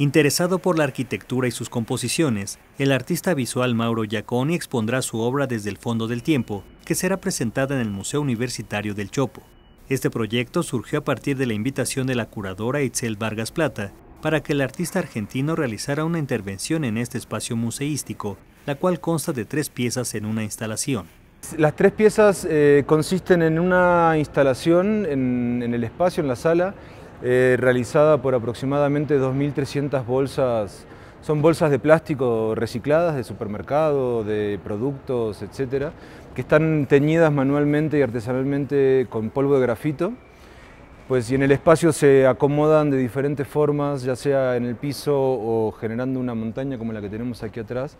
Interesado por la arquitectura y sus composiciones, el artista visual Mauro Giaconi expondrá su obra desde el fondo del tiempo, que será presentada en el Museo Universitario del Chopo. Este proyecto surgió a partir de la invitación de la curadora Itzel Vargas Plata para que el artista argentino realizara una intervención en este espacio museístico, la cual consta de tres piezas en una instalación. Las tres piezas eh, consisten en una instalación en el espacio, en la sala, eh, realizada por aproximadamente 2.300 bolsas. Son bolsas de plástico recicladas de supermercado, de productos, etcétera, que están teñidas manualmente y artesanalmente con polvo de grafito. Pues, y en el espacio se acomodan de diferentes formas, ya sea en el piso o generando una montaña como la que tenemos aquí atrás.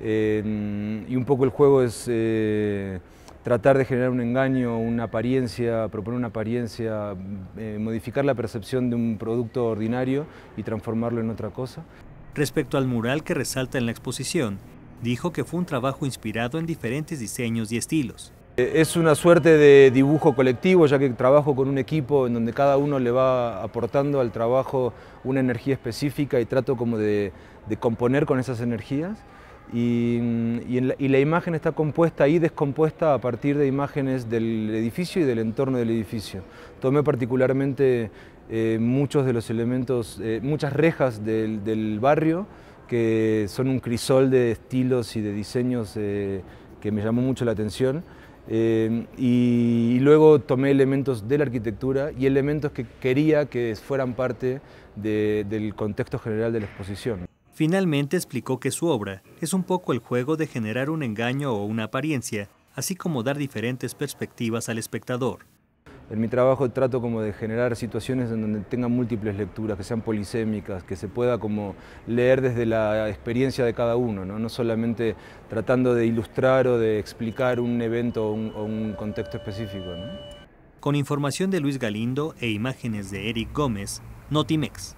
Eh, y un poco el juego es... Eh, tratar de generar un engaño, una apariencia, proponer una apariencia, eh, modificar la percepción de un producto ordinario y transformarlo en otra cosa. Respecto al mural que resalta en la exposición, dijo que fue un trabajo inspirado en diferentes diseños y estilos. Eh, es una suerte de dibujo colectivo, ya que trabajo con un equipo en donde cada uno le va aportando al trabajo una energía específica y trato como de componer con esas energías. Y, la, imagen está compuesta y descompuesta a partir de imágenes del edificio y del entorno del edificio. Tomé particularmente eh, muchos de los elementos, eh, muchas rejas del, barrio que son un crisol de estilos y de diseños eh, que me llamó mucho la atención. Y, luego tomé elementos de la arquitectura y elementos que quería que fueran parte del contexto general de la exposición. Finalmente explicó que su obra es un poco el juego de generar un engaño o una apariencia, así como dar diferentes perspectivas al espectador. En mi trabajo trato como de generar situaciones en donde tengan múltiples lecturas, que sean polisémicas, que se pueda como leer desde la experiencia de cada uno, no, solamente tratando de ilustrar o de explicar un evento o un, contexto específico. Con información de Luis Galindo e imágenes de Eric Gómez, Notimex.